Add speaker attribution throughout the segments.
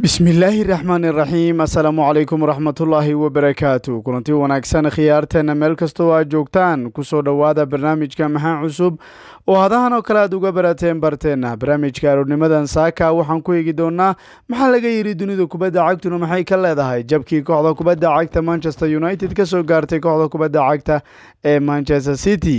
Speaker 1: bismillaahi raxmaan iraxiim assalaamu calaykum waraxmatullaahi wabarakaatu kulanti wanaagsan khiyaarteena meel kastoo aad joogtaan kusoo dhowaada barnaamijka maxaa cusub oo hadahan oo kale aad uga barateen barteenna barnaamijka aroornimadan saaka waxaan ku eegi doonaa maxaa laga yidhi dunida kubadda cagtuna maxay ka leedahay jabkii kooxda kubadda cagta manchester united ka soo gaartay kooxda kubadda cagta ee manchester city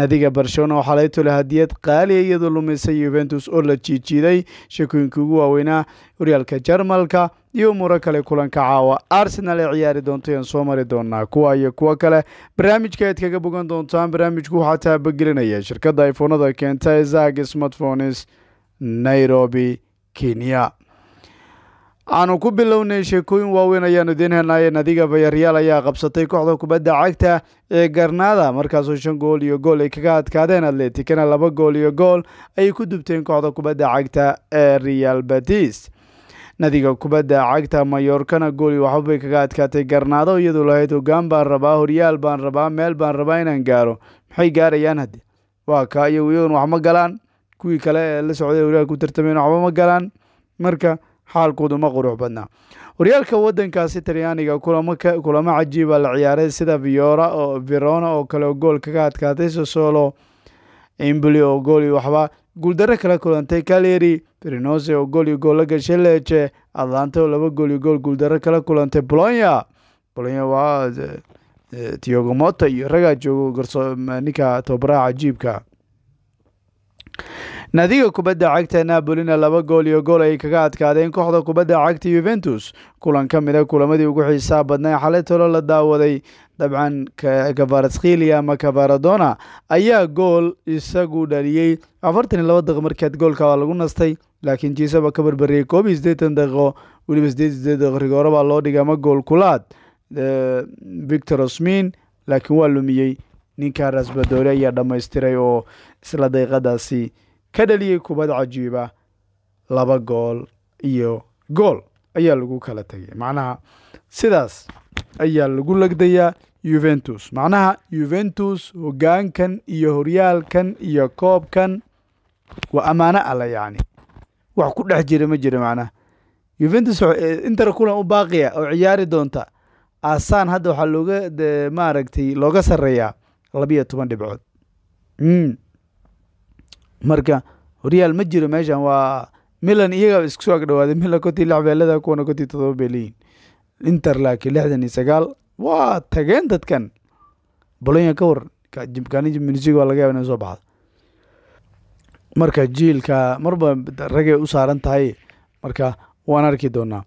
Speaker 1: nadiga barcelona oo xalay tule hadiyad qaaliya ah iyadoo lumisay yuventus oo la jiijiiday shakooyinka ugu waaweynaa horyaalka jarmalka iyo muro kale kulanka caawa arsenal ay ciyaari doonto yaan soo mari doonaa kuwa iyo kuwo kale barnaamijka aad kaga bogan doontaan barnaamijku waxaa taabagelinaya shirkadda ifoonada keenta zag smartphones nairobi kenya aanu ku bilownay sheekooyin waaweyn ayaanu idiin helnaaye nadiga bayaryaal ayaa qabsatay kooxda kubadda cagta ee garnada markaasoo shan gool iyo gool ay kaga adkaadeen atleticana laba gool iyo gool ayay ku dubteen kooxda kubadda cagta ee real batis nadiga kubadda cagta mayoorkana gooli waxbabay kaga adkaatay garnaado iyadoo lahayd hogaan baan rabaa horyaal baan rabaa meel baan rabaa inaan gaaro maxay gaarayaan haddii waa kaa iyagu iyagoon waxma galaan kuwii kale ee la socday horyaal ku tartameen waxba ma galaan marka xaalkoodu ma qurux badnaa horyaalka waddankaasi talyaaniga kulamo cajiiba ah la ciyaaray sida viora oo virona oo kale oo gool kaga adkaatay sosolo imbuli oo gooli waxba guuldaro kala kulantay kaleri firinose oo gool iyo goolla gashay leece atlanta oo laba gool iyo gool guuldaro kala kulantay bolonya bolonya waa eh, eh, tiogomota iyo ragaa joogo ninka tobabaraha cajiibka naadiga kubadda cagta nabolina laba gool iyo gool ay kaga adkaadeen kooxda kubadda cagta yuventus kulan ka mid a ah kulamadii ugu xiisaa badnaa xalay tolo la daawaday dabcan kavaratskhilia ama kavaradona ayaa gool isagu dhaliyey afartan iyo laba daqiiq markeed goolka lagu nastay laakiin jiisa baa ka barbariyey koob iyo siddeetan daqiiqo weliba siddeed sideed daqiiq rigoora baa loo dhigay ama gool kulaad victor osmin laakiin waa lumiyey ninka rasbadoole ayaa dhammaystiray oo isla daqiiqadaasi ka dhaliyey kubad cajiiba laba gool iyo gool ayaa lagu kala tegay macnaha sidaas ayaa lagu legdayaa yuventus macnaha yuventus hogaankan iyo horyaalkan iyo koobkan waa ammaano alla yacni wax ku dhex jira ma jira macnaha yuventus eh, inter kulan u baaqiya ah oo ciyaari doonta asaan hadda waxaa looga maaragtay looga sarreeyaa labiyo toban dhibcood hmm. marka horyaal ma jiro meeshan waa milan iyagaa isku soo agdhawaaday milan kontii lix beelada kuwana kontii todoba beeliyiin inter laakiin lixdan iyo sagaal waa tageen dadkan bolonya ka waran mnsig waa laga yaba inay soo baxda marka jiilka marba ragay u saaran tahay marka waan arki doonaa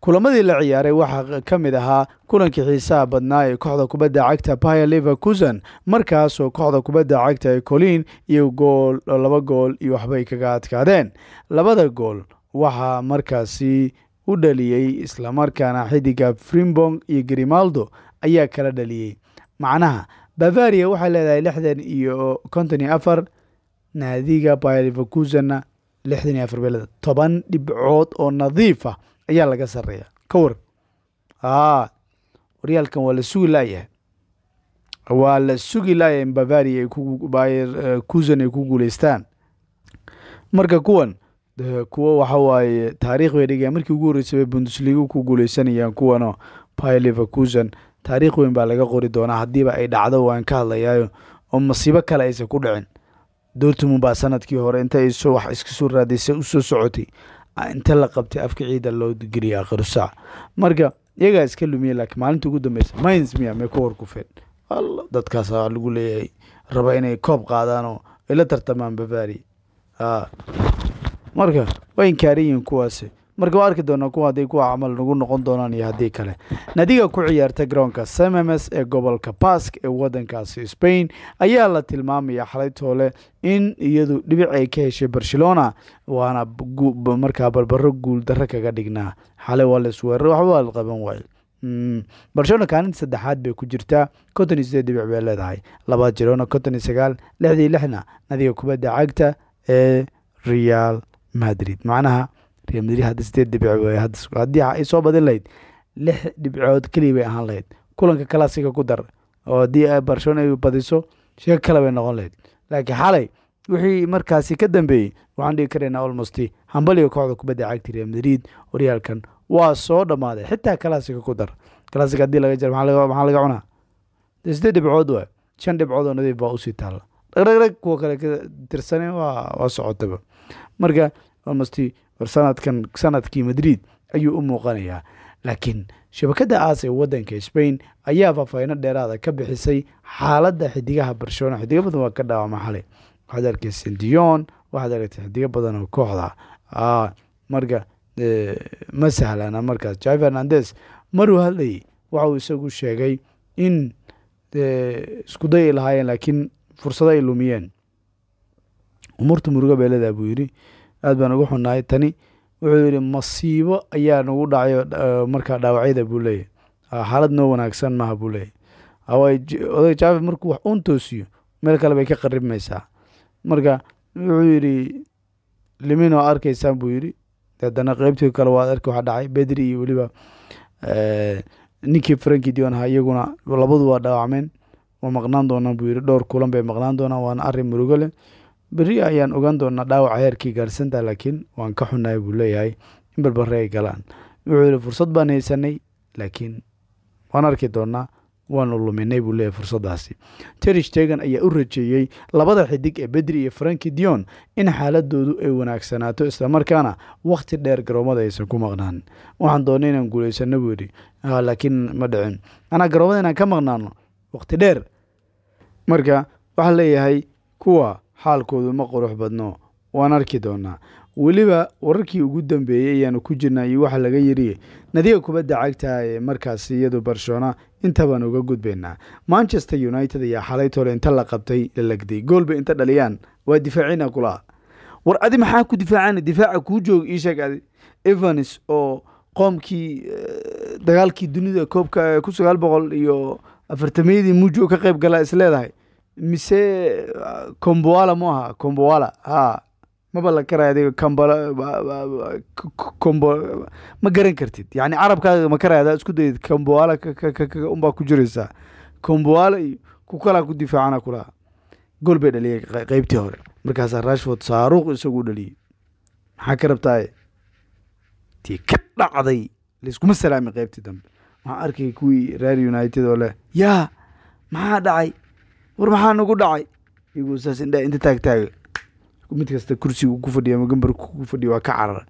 Speaker 1: kulamadii la ciyaaray waxaa ka mid ahaa kulankii xiisaha badnaa ee kooxda kubadda cagta baya leverkusen markaasoo kooxda kubadda cagta ee colin iyo gool laba gool iyo waxbay kaga adkaadeen labada gool waxaa markaasi u dhaliyey islamarkaana xidiga frimbong iyo grimaldo ayaa kala dhaliyey macnaha bavaria waxay leedahay lixdan iyo konton iyo afar naadiga baya leverkusenna lixdan iyo afar beelada toban dhibcood oo nadiif ah ayaa laga sareeya ka war a ah, waryaalkan waa la sugi laayahay waa la sugi laayah in bavaria ay eh, ay ku guuleystaan marka kuwan kuwo waxa waaye taariikh bay dhigayaan markii ugu horreysaba bundusliga ku guuleysanayaan kuwano piliver kuusan taariikh weyn baa laga qori doonaa haddiiba ay dhacdo waan ka hadlayaayo oo masiibo kale aysan ku dhicin dortmund baa sanadkii hore inta ay soo wax iska soo usoo socotay inta la qabtay afka ciida loo geliya akhiru saac marka iyagaa iska lumiya laakiin maalinta ugu dambeysa mins miya may ku warkufeen alla dadkaasa lagu leeyahay raba inay koob qaadaanoo ay la tartamaan babaria marka way inkaarin yihiin kuwaasi marka waa arki doonaa kuwa hadday kuwa camal nagu noqon doonaan iyo haddii kale nadiga ku ciyaarta garoonka sememes ee gobolka bask ee waddankaasi spain ayaa la tilmaamaya xalaytoole in iyadu dhibic ay ka heshay barcelona waana markaa barbaro guul kaga dhignaa xale waa laisweerara waxba waa la qaban waaye mm, barcelona kaalinta saddexaad bay ku jirtaa konton iyo sideed dhibic bay leedahay labada jirona konton iyo sagaal lixdii lixna nadiga kubadda cagta ee real madrid macnaha real madrid hadda sideed dhibco wey haddii ay soo badin lahayd lix dhibcood keliya bay ahaan lahayd kulanka kalasiga ku dar oo haddii ay barcelona ay badiso sheeg kale bay noqon lahayd laakiin xalay wixii markaasi ka dambeeyey waxaan dhigi karaynaa olmost hambaliga kooxda kubadda cagti real madrid oo waa soo dhammaaday xitaa kalaasiga ku dar kalaasiga haddii laga jaro maxaa laga cunaa sideed dhibcood waa shan dhibcood oo nadiif baa usii taalla dhaqdhaqdhag kuwa kale ka tirsane waa waa socotaba marka masti sanadkan sanadkii madrid ayuu u muuqanayaa laakiin shabakada aas ee wadanka sbain ayaa faafahino dheeraada ah ka bixisay xaaladda xidigaha barcelona xidigo badan waa ka dhaawama xalay waxaad arkaysa dion waxaad aragtay xidigo badan oo kooxda ah, marka eh, ma sahlana markaas jai fernandes maruu hadlayay waxa uu isagu sheegay in eh, iskuday ay lahaayeen laakiin fursado ay lumiyeen umurta murugo beeladaa buu yidhi aad baan ugu xunnahay tani wuxuu yidhi masiibo ayaa nagu dhacayo eh, markaa dhaawacyada buu leeyahy ah, xaalad noo wanaagsan maaha buu leeyahy odayga jaafi markuu wax uun toosiyo meel kale bay ka qaribmaysaa marka wuxuu yidhi limin oo arkaysaan buu yidhi haddana qeybtii kale waad arki waxa dhacay bedri iyo weliba eh, ninkii franki dionha iyaguna labadu waa dhaawacmeen waa maqnaan doonaan buu yidhi dhowr kulan bay maqnaan doonaan waana arrin murugo leh berri ayaan ogaan doonaa dhaawaca heerkii gaarhsanta laakiin waan ka xunnahay buu leeyahay in balbare ay galaan wuxuu yihi fursad baan haysanay laakiin waan arki doonaa waanu luminay buu leeyahay fursaddaasi terish tegan ayaa u rajeeyey labada xidig ee bedri iyo franki dion in xaaladoodu ay wanaagsanaato islamarkaana wakhti dheer garoomada aysan ku maqnaan waxaan doonay inaan guulaysano buu yidhi ah, laakiin ma dhicin anaa garoomada inaan ka maqnaano wakhti dheer marka waxaa leeyahay kuwa xaalkoodu ma qurux badno waan arki doonaa weliba wararkii ugu dambeeyey ayaanu ku jirnaa iyo waxa laga yidhi nadiga kubadda cagta ee markaas iyadu barshoona intabaan uga gudbaynaa manchester united ayaa xalay hore inta la qabtay la legday goolba inta dhaliyaan waa difaacina kulaa war adi maxaa ku difaacana difaaca kuu joog iisheeg adi evans oo qoomkii eh, dagaalkii dunida koobka eh, kun sagaal boqol iyo afartamiyadii mujo ka qayb galaa isleedahay mise comboala ah, mu aha comboala ha maba la garaya adiga cambcombo ma garan kartid yani carabkaaga ma karaya adaa isku dayid camboala unbaa ku jiraysaa comboala iyo ku kalaa ku difaacana kulaha gol bay dhaliyay qeybtii hore markaasaa rashford saaruuq isaguu dhaliyey maxaa ka rabtaaye tii ka dhacday laiskuma salaamin qaybtii dambe waxaan arkay kuwii raar united oo leh yaa maxaa dhacay war maxaa nagu dhacay iyagoo saas indhaa inta taagtaaga mid kasta kursiga uu ku fadhiyo ama gambarka ku fadhiyo waa ka carara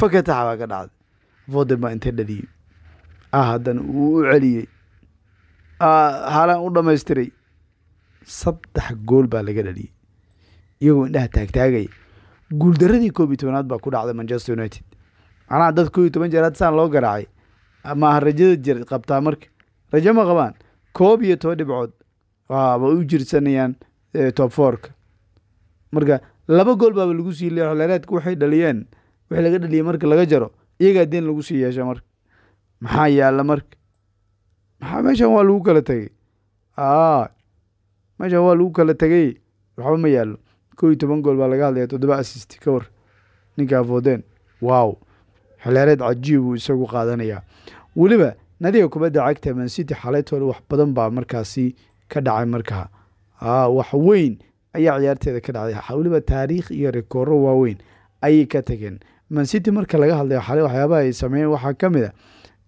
Speaker 1: fakataxa baa ka dhacday voden baa intee ah haddana uu u celiyey halaan ah, u dhamaystiray saddex gool baa laga dhaliyey iyagoo indhaha taagtaagaya guuldaradii koob iyo tobanaad baa ku dhacday manchester united macnaha dad koob iyo toban jeeraad saan loo garaacay maaha rajada jir qabtaa marka rajo ma qabaan koob iyo toban dhibcood waaba u jirsanayaan top forka marka laba gool baaba lagu sii leeya xoleraadka waxay dhaliyeen wixii laga dhaliyay marka laga jaro iyagaa deen lagu sii yeesha marka maxaa yaalla marka maxaa meeshan waa lagu kala tegay a meeshan waa lagu kala tegay waxba ma yaallo kow toban gool baa laga hadlaya toddoba assist ka war ninkaa foden wow xeleereed cajiib uu isagu qaadanayaa weliba nadiga kubadda cagta mancity xalaytooda wax badan baa markaasi ka dhacay markaa ah, wax weyn ayaa ciyaarteeda ka dhacday weliba taariikh iyo rekooro waaweyn ayay ka tageen mancity marka laga hadlayo xalay waxyaabaha ay sameeyeen waxaa ka mid a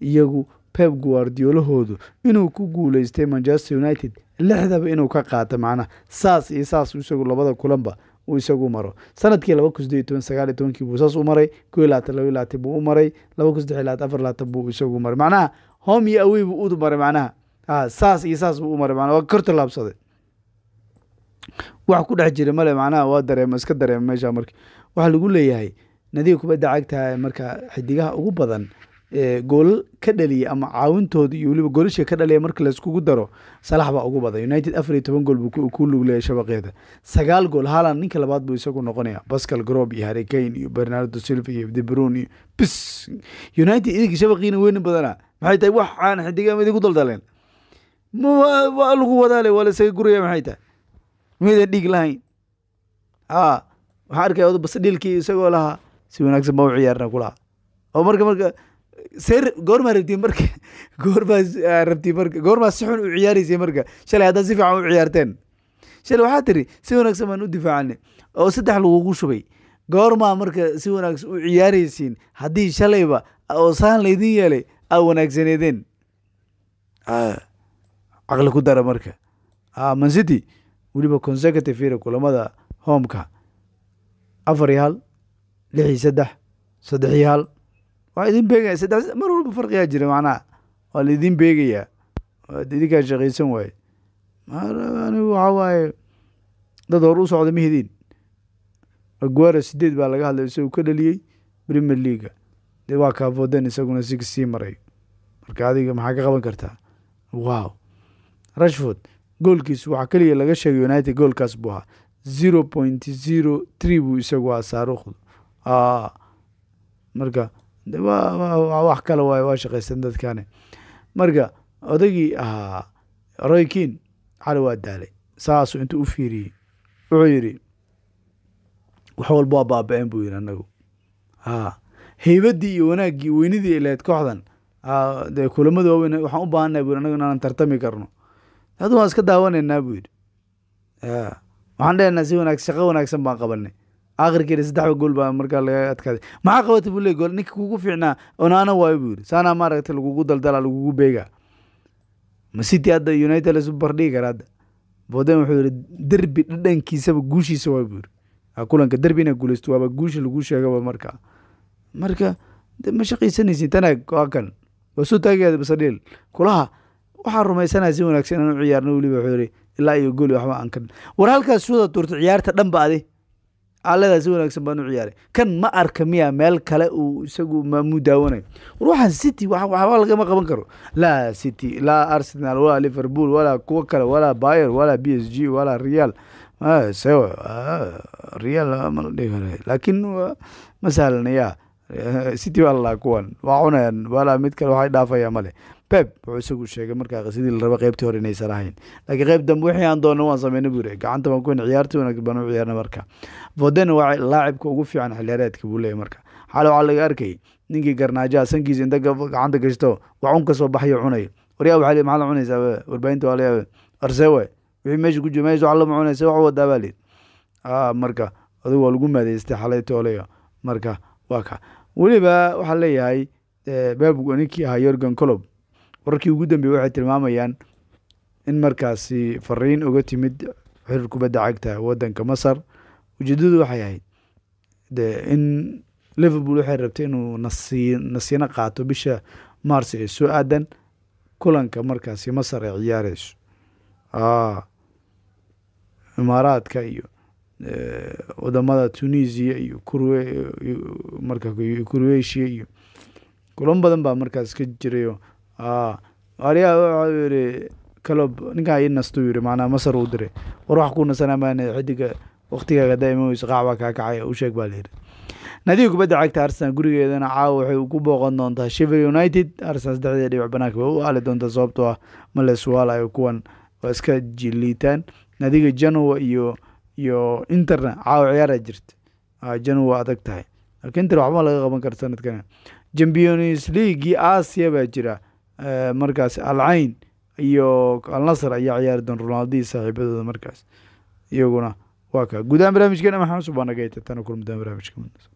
Speaker 1: iyagu peb guardiolahoodu inuu ku guuleystay manchester united lixdaba inuu ka qaato macnaha saas iyo saas isagu labada kulanba uu isagu maro sanadkii laba kun sideed toban sagaal iyo tobankii buu saas u maray koo iyo labaatan laba buu u maray laba kun saddex iyo afar labaatan buu isagu maray macnaha home iyo awey buu u maray macnaha Ah, saas iyo saas buu u maray manaa waa kor tallaabsaday wax ku dhex jira male macnaha waa dareema iska dareema meesha marka waxaa lagu leeyahay nadiga kubadda cagta marka xidigaha ugu badan goolal ka dhaliya ama caawintooda iyo weliba goolasha ka dhaliya marka layskugu daro salax baa ugu badan united afar iyo toban gool buu ku lugleeya shabaqeeda sagaal gool haalan ninka labaad buu isagu noqonaya pascal grob iyo harricane iyo bernardo silva iyo debrun iyo bis united idinka shabaqiina weyni badana maxay tahay waxaan xidigaha idinku daldaleen mawaa lagu wadaale waa lasaga guraya maxay tahay miyaydan dhiig lahayn a waxaa arkaya basadhiilkii isagoo lahaa si wanaagsan baa u ciyaarna kulaha oo marka marka see goormaa rabti mark goormaa rabti marka goormaa si xun u ciyaaraysay marka shalay haddaad si fiican u ciyaarteen shalay waxaa tiri si wanaagsan baan u difaacane oo saddex lagugu shubay goormaa marka si wanaagsan u ciyaaraysiin haddii shalayba oo saan laydin yeelay aa wanaagsaneedeen caqli ku dara marka ah, mancity weliba consecutive ira kulamada hoomka afar iyo hal lix iyo saddex saddex iyo hal waa idin beegaya saddex mar walba farqiyaa jira macnaha waa laidin beegayaa waad idinkaa shaqaysan waaye anigu waxaa waaye dad hor u socda ma hidin aguara sideed baa laga hadlay isagoo ka dhaliyey premier leaga dee waa kaafoden isaguna six maray marka adiga maxaa ka qaban kartaa wow rashford goolkiis waxaa keliya laga sheegay united goolkaas buu ahaa zero point zero tree buu isagu ahaa saaruukhdu ah, marka wax kale waay waa shaqaysan dadkane marka odagii ahaa roykin cali waa daalay saasuu intuu u fiiriyey wuxuu yidhi wax walba waa baaba-een buu yidhi anagu a ah, haybaddii iyo wanaaggii weynidii lahayd kooxdan ah, dee kulamada waaweyn waxaan u baahannaha buu yiri anagu inaanan tartami karno hadda waan iska daawanaynaa buu yidhi waxaan dhehna si wanaagsan shaqo wanaagsan baan qabanay akhirkeena saddexba gool baa markaa laga adkaaday maxaa qabatay buu le gool ninka kugu fiicnaa onaana waayo buu yidhi saanaa maaragtay lagugu daldala lagugu beegaa masiti hadda united lasu bardhigi kara hadda boden wuxuu yihi derbi dhadhankiisaba guushiisa waay buu yidhi kulanka derbi inaa waaba guusha lagu sheegaba markaa marka de ma shaqaysanaysin tanaag waa kan waa soo taagayaada basadhiil kulaha waxaan rumaysanaa si wanaagsan inaan u ciyaarno weliba wuxuu yidhi ilaa iyo goli waxba aan ka war halkaas suuda tuurta ciyaarta dhanba adi aaladaa si wanaagsan baan u ciyaaray kan ma arka miya meel kale uu isagu maamuu daawanayo war waxaan city waxba lagama qaban karo laa city laa arsenal walaa liverpool walaa kuwo kale walaa bayer walaa b s g walaa real ah, real laakiin uh, ma sahlan yaa city baa lalahaa kuwan waa cunayaan walaa mid kale waxay dhaafaya male pep wuxuu isagu sheegay markaa qasidii la raba hore inaysan ahayn laakiin qayb dambe wixii aan doona waan sameyna buu yiri gacanta baan kuwen ciyaartii wanaag baan u ciyaarna marka foden waa laacibka ugu fiican xiliyaareedka buu leeyay marka xaale waxaa laga arkayay ninkii garnaajaha sankiisa inta gacanta gashto wax un kasoo baxayo cunayo waryaa waxaa lii maxaa la cunaysaa warbaahinta waa layaaba arsewe wixii meesha ku jira meesha wax lama cunaysa wax wadaa baa lii ah, marka adigu waa lagu maadeystay xalaytoolaya marka waa ka weliba waxaa leeyahay baabug ninkii ahaa yorgan colob wararkii ugu dambeeyey waxay tilmaamayaan in markaasi fariin uga timid xiriir kubadda cagta wadanka masar ujeedadu waxay ahayd de in liverpool waxay rabtay inuu nasii nasiino qaato bisha mars ee soo aadan kulanka markaasi masar ee ciyaareyso imaaraadka iyo wadamada tunisia iyo croatia iyo kulan badan baa markaas ka jirayo aryaa waxau yihi calob ninkaa i nastu yiri maanaa masar uu diray war wax ku nasanaa maan xidiga waktigaaga daaimaweyso qaac baa kaa kacay u baa layidhi naadiga kubadda cagta arsenal gurigeedana caawa waxay ku booqan doontaa shiver united arsenal saddexdeeda dhibic banaanka way u aali doontaa sababtoo ah males waal ay kuwan waa iska jiliitaan nadiga janowa iyo iyo interna caawa ciyaara jirta ah, janu waa adag tahay laakiin inter waxba laga qaban kara sanadkan champions leaguei aasiya baa jira eh, markaas alcayn iyo alnasar ayaa ciyaari doon ronaldii saaxiibadooda markaas iyaguna waa ka gudahaan barnaamijkeena maxaan usubanageeta tana kulmadaan barnaamijka